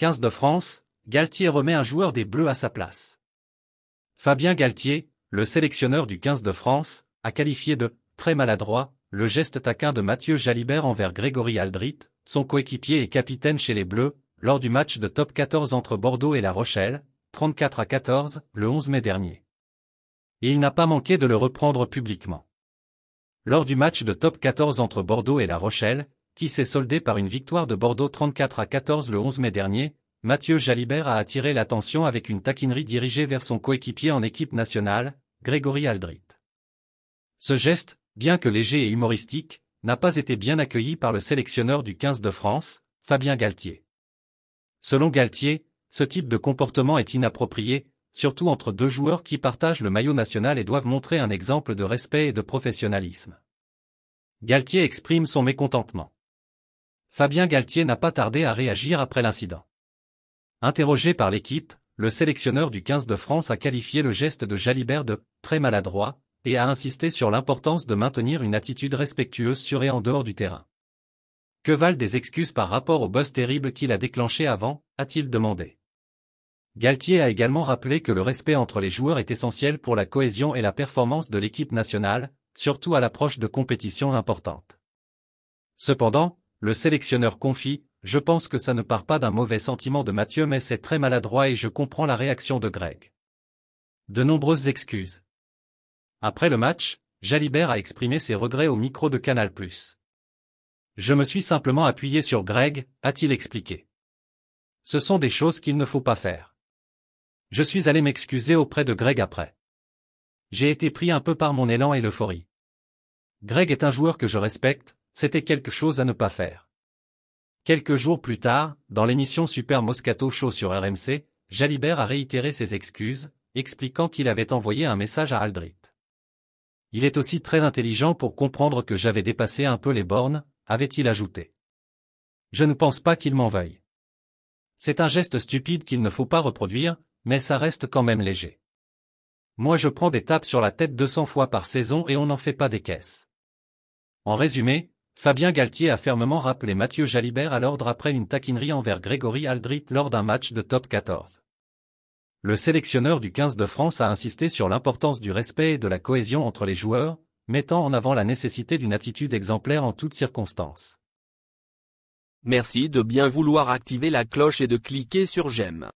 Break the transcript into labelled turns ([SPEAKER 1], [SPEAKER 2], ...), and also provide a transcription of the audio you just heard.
[SPEAKER 1] 15 de France, Galtier remet un joueur des Bleus à sa place. Fabien Galtier, le sélectionneur du 15 de France, a qualifié de « très maladroit » le geste taquin de Mathieu Jalibert envers Grégory Aldrit, son coéquipier et capitaine chez les Bleus, lors du match de top 14 entre Bordeaux et La Rochelle, 34 à 14, le 11 mai dernier. il n'a pas manqué de le reprendre publiquement. Lors du match de top 14 entre Bordeaux et La Rochelle, qui s'est soldé par une victoire de Bordeaux 34 à 14 le 11 mai dernier, Mathieu Jalibert a attiré l'attention avec une taquinerie dirigée vers son coéquipier en équipe nationale, Grégory Aldrit. Ce geste, bien que léger et humoristique, n'a pas été bien accueilli par le sélectionneur du 15 de France, Fabien Galtier. Selon Galtier, ce type de comportement est inapproprié, surtout entre deux joueurs qui partagent le maillot national et doivent montrer un exemple de respect et de professionnalisme. Galtier exprime son mécontentement. Fabien Galtier n'a pas tardé à réagir après l'incident. Interrogé par l'équipe, le sélectionneur du 15 de France a qualifié le geste de Jalibert de « très maladroit » et a insisté sur l'importance de maintenir une attitude respectueuse sur et en dehors du terrain. Que valent des excuses par rapport au buzz terrible qu'il a déclenché avant a-t-il demandé. Galtier a également rappelé que le respect entre les joueurs est essentiel pour la cohésion et la performance de l'équipe nationale, surtout à l'approche de compétitions importantes. Cependant, le sélectionneur confie, je pense que ça ne part pas d'un mauvais sentiment de Mathieu mais c'est très maladroit et je comprends la réaction de Greg. De nombreuses excuses. Après le match, Jalibert a exprimé ses regrets au micro de Canal+. Je me suis simplement appuyé sur Greg, a-t-il expliqué. Ce sont des choses qu'il ne faut pas faire. Je suis allé m'excuser auprès de Greg après. J'ai été pris un peu par mon élan et l'euphorie. Greg est un joueur que je respecte, c'était quelque chose à ne pas faire. Quelques jours plus tard, dans l'émission Super Moscato Show sur RMC, Jalibert a réitéré ses excuses, expliquant qu'il avait envoyé un message à Aldrit. Il est aussi très intelligent pour comprendre que j'avais dépassé un peu les bornes, avait-il ajouté. Je ne pense pas qu'il m'en veuille. C'est un geste stupide qu'il ne faut pas reproduire, mais ça reste quand même léger. Moi je prends des tapes sur la tête 200 fois par saison et on n'en fait pas des caisses. En résumé, Fabien Galtier a fermement rappelé Mathieu Jalibert à l'ordre après une taquinerie envers Grégory Aldrit lors d'un match de top 14. Le sélectionneur du 15 de France a insisté sur l'importance du respect et de la cohésion entre les joueurs, mettant en avant la nécessité d'une attitude exemplaire en toutes circonstances. Merci de bien vouloir activer la cloche et de cliquer sur j'aime.